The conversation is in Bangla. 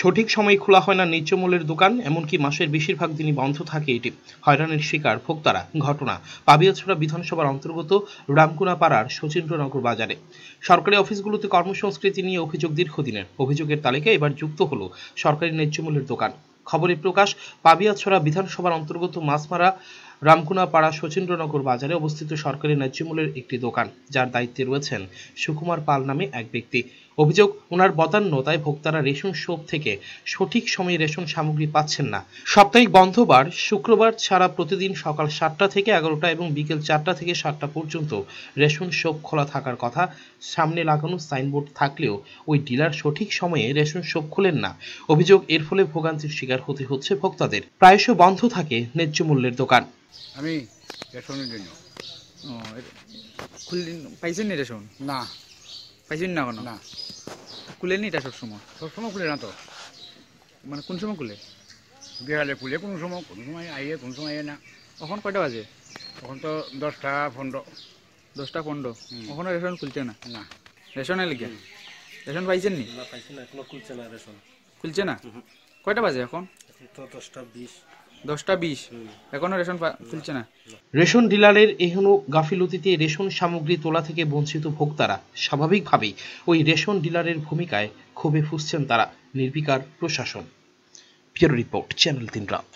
সঠিক সময়ে খোলা হয় না ন্যায্য মূল্যের দোকান এমনকি মাসের বেশিরভাগ দিনই বন্ধ থাকে এটি হয়রানির শিকার ভোক্তারা ঘটনা পাবিয়াছড়া বিধানসভার অন্তর্গত রামকুনা পাড়ার শচীন্দ্রনগর বাজারে সরকারি অফিসগুলোতে কর্মসংস্কৃতি নিয়ে অভিযোগ দীর্ঘদিনের অভিযোগের তালিকায় এবার যুক্ত হলো সরকারি ন্যায্য মূল্যের দোকান খবরের প্রকাশ পাবিয়াছড়া বিধানসভার অন্তর্গত মাছমারা রামকুনা পাড়া শচীন্দ্রনগর বাজারে অবস্থিত সরকারি ন্যায্যমূল্যের একটি দোকান যার দায়িত্বে রয়েছেন সুকুমার পাল নামে এক ব্যক্তি অভিযোগ ওনার বদান্যতায় ভোক্তারা রেশন শোপ থেকে সঠিক সময়ে রেশন সামগ্রী পাচ্ছেন না সাপ্তাহিক বন্ধবার শুক্রবার ছাড়া প্রতিদিন সকাল সাতটা থেকে এগারোটা এবং বিকেল চারটা থেকে সাতটা পর্যন্ত রেশন শোপ খোলা থাকার কথা সামনে লাগানো সাইনবোর্ড থাকলেও ওই ডিলার সঠিক সময়ে রেশন শোপ খোলেন না অভিযোগ এর ফলে ভোগান্তির শিকার হতে হচ্ছে ভোক্তাদের প্রায়শ বন্ধ থাকে ন্যায্য মূল্যের দোকান আমি রেশনের জন্য ও খুললেন পাইছেন রেশন না পাইছেন না কোনো না খুলেন নি এটা সবসময় সবসময় খুলে না তো মানে কোন সময় খুলে বিহালে খুলে কোন সময় কোন সময় আইয়ে কোন সময় আইয়ে না এখন কয়টা বাজে এখন তো দশটা পনেরো দশটা পনেরো ওখানে রেশন খুলছে না না রেশনে লিখে রেশন পাইছেন নি না পাইছি খুলছে না রেশন খুলছে না কয়টা বাজে এখন দশটা বিশ দশটা বিশ এখনো রেশন তুলছে না রেশন ডিলারের এখনো গাফিলতিতে রেশন সামগ্রী তোলা থেকে বঞ্চিত ভোক্তারা স্বাভাবিকভাবেই ওই রেশন ডিলারের ভূমিকায় ক্ষোভে ফুসছেন তারা নির্বিকার প্রশাসন পিওর রিপোর্ট চ্যানেল তিন রাত